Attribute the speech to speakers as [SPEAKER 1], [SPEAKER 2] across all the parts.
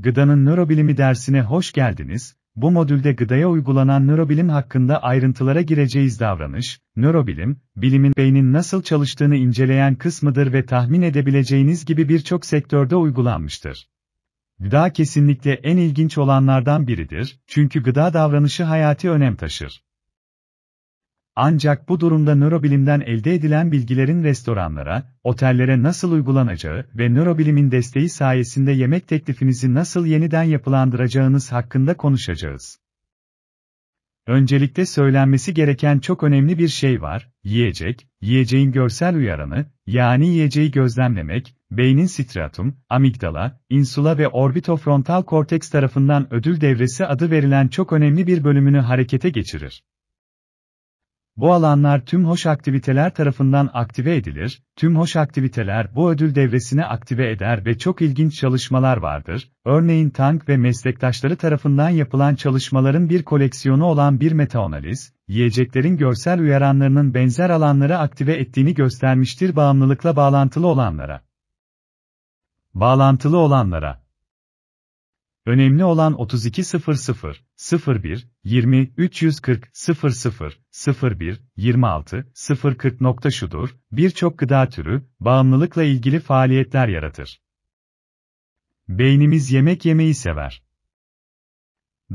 [SPEAKER 1] Gıdanın nörobilimi dersine hoş geldiniz. Bu modülde gıdaya uygulanan nörobilim hakkında ayrıntılara gireceğiz. Davranış, nörobilim, bilimin beynin nasıl çalıştığını inceleyen kısmıdır ve tahmin edebileceğiniz gibi birçok sektörde uygulanmıştır. Gıda kesinlikle en ilginç olanlardan biridir, çünkü gıda davranışı hayati önem taşır. Ancak bu durumda nörobilimden elde edilen bilgilerin restoranlara, otellere nasıl uygulanacağı ve nörobilimin desteği sayesinde yemek teklifinizi nasıl yeniden yapılandıracağınız hakkında konuşacağız. Öncelikle söylenmesi gereken çok önemli bir şey var, yiyecek, yiyeceğin görsel uyaranı, yani yiyeceği gözlemlemek, beynin striatum, amigdala, insula ve orbitofrontal korteks tarafından ödül devresi adı verilen çok önemli bir bölümünü harekete geçirir. Bu alanlar tüm hoş aktiviteler tarafından aktive edilir, tüm hoş aktiviteler bu ödül devresini aktive eder ve çok ilginç çalışmalar vardır. Örneğin Tank ve meslektaşları tarafından yapılan çalışmaların bir koleksiyonu olan bir meta analiz, yiyeceklerin görsel uyaranlarının benzer alanları aktive ettiğini göstermiştir bağımlılıkla bağlantılı olanlara. Bağlantılı olanlara Önemli olan 3200 01 20 340 00 01 26 040 nokta şudur, birçok gıda türü, bağımlılıkla ilgili faaliyetler yaratır. Beynimiz yemek yemeyi sever.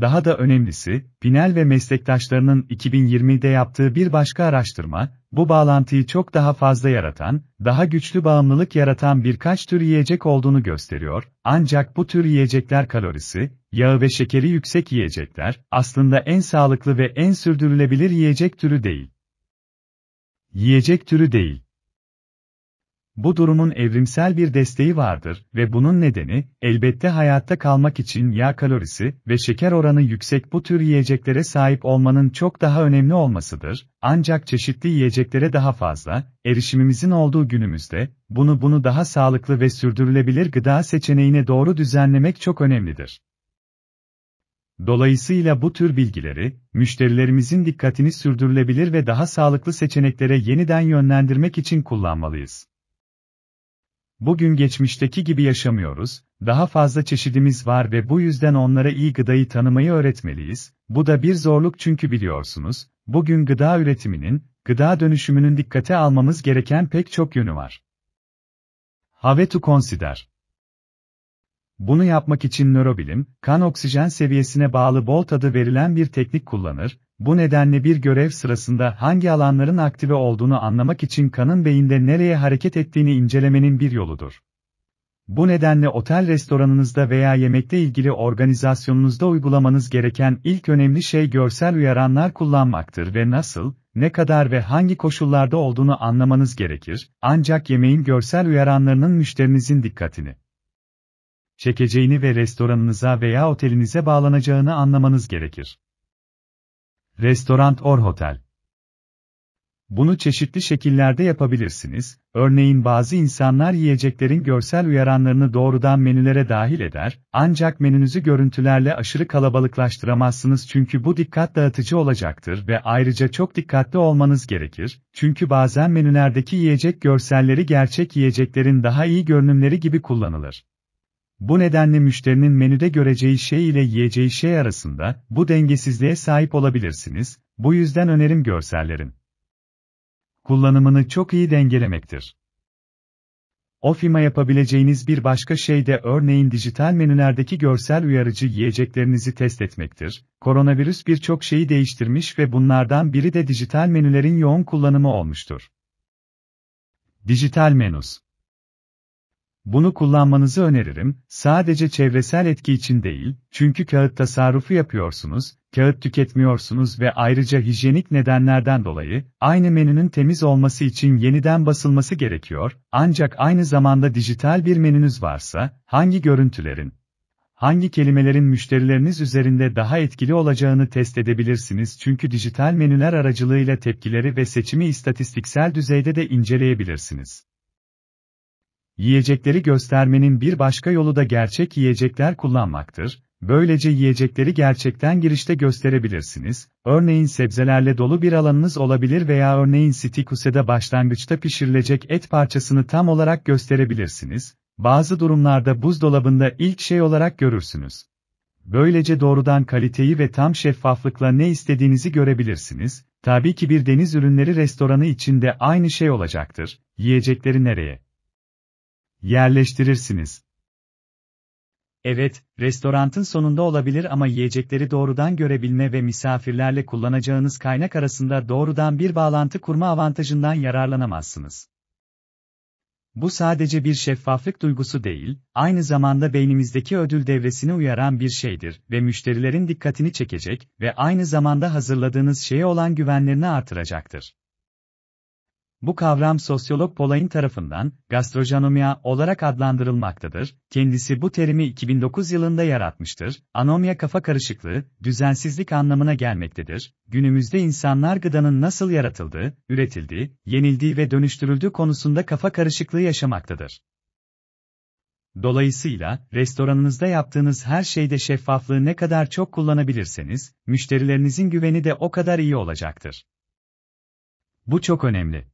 [SPEAKER 1] Daha da önemlisi, Pinel ve meslektaşlarının 2020'de yaptığı bir başka araştırma, bu bağlantıyı çok daha fazla yaratan, daha güçlü bağımlılık yaratan birkaç tür yiyecek olduğunu gösteriyor. Ancak bu tür yiyecekler kalorisi, yağı ve şekeri yüksek yiyecekler aslında en sağlıklı ve en sürdürülebilir yiyecek türü değil. Yiyecek türü değil. Bu durumun evrimsel bir desteği vardır ve bunun nedeni, elbette hayatta kalmak için yağ kalorisi ve şeker oranı yüksek bu tür yiyeceklere sahip olmanın çok daha önemli olmasıdır, ancak çeşitli yiyeceklere daha fazla, erişimimizin olduğu günümüzde, bunu bunu daha sağlıklı ve sürdürülebilir gıda seçeneğine doğru düzenlemek çok önemlidir. Dolayısıyla bu tür bilgileri, müşterilerimizin dikkatini sürdürülebilir ve daha sağlıklı seçeneklere yeniden yönlendirmek için kullanmalıyız. Bugün geçmişteki gibi yaşamıyoruz, daha fazla çeşidimiz var ve bu yüzden onlara iyi gıdayı tanımayı öğretmeliyiz. Bu da bir zorluk çünkü biliyorsunuz, bugün gıda üretiminin, gıda dönüşümünün dikkate almamız gereken pek çok yönü var. Have to consider. Bunu yapmak için nörobilim, kan oksijen seviyesine bağlı bol tadı verilen bir teknik kullanır, bu nedenle bir görev sırasında hangi alanların aktive olduğunu anlamak için kanın beyinde nereye hareket ettiğini incelemenin bir yoludur. Bu nedenle otel restoranınızda veya yemekle ilgili organizasyonunuzda uygulamanız gereken ilk önemli şey görsel uyaranlar kullanmaktır ve nasıl, ne kadar ve hangi koşullarda olduğunu anlamanız gerekir, ancak yemeğin görsel uyaranlarının müşterinizin dikkatini çekeceğini ve restoranınıza veya otelinize bağlanacağını anlamanız gerekir. Restoran or hotel. Bunu çeşitli şekillerde yapabilirsiniz, örneğin bazı insanlar yiyeceklerin görsel uyaranlarını doğrudan menülere dahil eder, ancak menünüzü görüntülerle aşırı kalabalıklaştıramazsınız çünkü bu dikkat dağıtıcı olacaktır ve ayrıca çok dikkatli olmanız gerekir, çünkü bazen menülerdeki yiyecek görselleri gerçek yiyeceklerin daha iyi görünümleri gibi kullanılır. Bu nedenle müşterinin menüde göreceği şey ile yiyeceği şey arasında bu dengesizliğe sahip olabilirsiniz. Bu yüzden önerim görsellerin kullanımını çok iyi dengelemektir. Ofima yapabileceğiniz bir başka şey de örneğin dijital menülerdeki görsel uyarıcı yiyeceklerinizi test etmektir. Koronavirüs birçok şeyi değiştirmiş ve bunlardan biri de dijital menülerin yoğun kullanımı olmuştur. Dijital menüs bunu kullanmanızı öneririm, sadece çevresel etki için değil, çünkü kağıt tasarrufu yapıyorsunuz, kağıt tüketmiyorsunuz ve ayrıca hijyenik nedenlerden dolayı, aynı menünün temiz olması için yeniden basılması gerekiyor, ancak aynı zamanda dijital bir menünüz varsa, hangi görüntülerin, hangi kelimelerin müşterileriniz üzerinde daha etkili olacağını test edebilirsiniz çünkü dijital menüler aracılığıyla tepkileri ve seçimi istatistiksel düzeyde de inceleyebilirsiniz. Yiyecekleri göstermenin bir başka yolu da gerçek yiyecekler kullanmaktır. Böylece yiyecekleri gerçekten girişte gösterebilirsiniz. Örneğin sebzelerle dolu bir alanınız olabilir veya örneğin stikuse'de başlangıçta pişirilecek et parçasını tam olarak gösterebilirsiniz. Bazı durumlarda buzdolabında ilk şey olarak görürsünüz. Böylece doğrudan kaliteyi ve tam şeffaflıkla ne istediğinizi görebilirsiniz. Tabii ki bir deniz ürünleri restoranı için de aynı şey olacaktır. Yiyecekleri nereye? yerleştirirsiniz. Evet, restorantın sonunda olabilir ama yiyecekleri doğrudan görebilme ve misafirlerle kullanacağınız kaynak arasında doğrudan bir bağlantı kurma avantajından yararlanamazsınız. Bu sadece bir şeffaflık duygusu değil, aynı zamanda beynimizdeki ödül devresini uyaran bir şeydir ve müşterilerin dikkatini çekecek ve aynı zamanda hazırladığınız şeye olan güvenlerini artıracaktır. Bu kavram sosyolog Polain tarafından gastrojanomia olarak adlandırılmaktadır. Kendisi bu terimi 2009 yılında yaratmıştır. Anomia kafa karışıklığı, düzensizlik anlamına gelmektedir. Günümüzde insanlar gıdanın nasıl yaratıldığı, üretildiği, yenildiği ve dönüştürüldüğü konusunda kafa karışıklığı yaşamaktadır. Dolayısıyla, restoranınızda yaptığınız her şeyde şeffaflığı ne kadar çok kullanabilirseniz, müşterilerinizin güveni de o kadar iyi olacaktır. Bu çok önemli.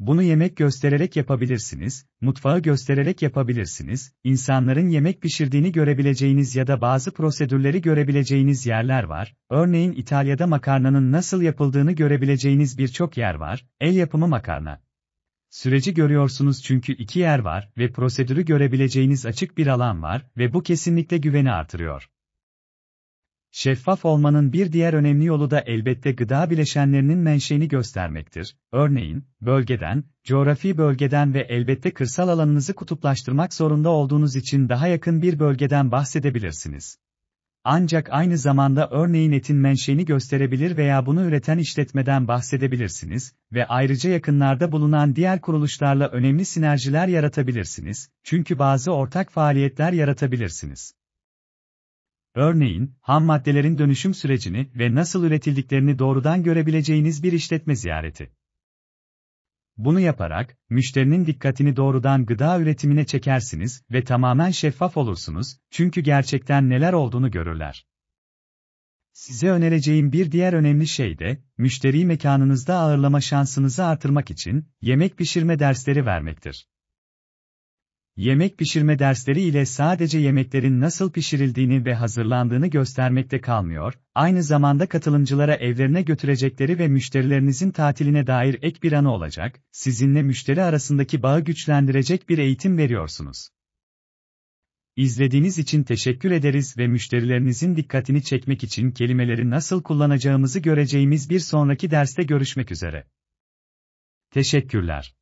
[SPEAKER 1] Bunu yemek göstererek yapabilirsiniz, mutfağı göstererek yapabilirsiniz, insanların yemek pişirdiğini görebileceğiniz ya da bazı prosedürleri görebileceğiniz yerler var, örneğin İtalya'da makarnanın nasıl yapıldığını görebileceğiniz birçok yer var, el yapımı makarna. Süreci görüyorsunuz çünkü iki yer var ve prosedürü görebileceğiniz açık bir alan var ve bu kesinlikle güveni artırıyor. Şeffaf olmanın bir diğer önemli yolu da elbette gıda bileşenlerinin menşeini göstermektir. Örneğin, bölgeden, coğrafi bölgeden ve elbette kırsal alanınızı kutuplaştırmak zorunda olduğunuz için daha yakın bir bölgeden bahsedebilirsiniz. Ancak aynı zamanda örneğin etin menşeini gösterebilir veya bunu üreten işletmeden bahsedebilirsiniz ve ayrıca yakınlarda bulunan diğer kuruluşlarla önemli sinerjiler yaratabilirsiniz. Çünkü bazı ortak faaliyetler yaratabilirsiniz. Örneğin, ham maddelerin dönüşüm sürecini ve nasıl üretildiklerini doğrudan görebileceğiniz bir işletme ziyareti. Bunu yaparak, müşterinin dikkatini doğrudan gıda üretimine çekersiniz ve tamamen şeffaf olursunuz, çünkü gerçekten neler olduğunu görürler. Size önereceğim bir diğer önemli şey de, müşteriyi mekanınızda ağırlama şansınızı artırmak için, yemek pişirme dersleri vermektir yemek pişirme dersleri ile sadece yemeklerin nasıl pişirildiğini ve hazırlandığını göstermekte kalmıyor, aynı zamanda katılımcılara evlerine götürecekleri ve müşterilerinizin tatiline dair ek bir anı olacak, sizinle müşteri arasındaki bağı güçlendirecek bir eğitim veriyorsunuz. İzlediğiniz için teşekkür ederiz ve müşterilerinizin dikkatini çekmek için kelimeleri nasıl kullanacağımızı göreceğimiz bir sonraki derste görüşmek üzere. Teşekkürler.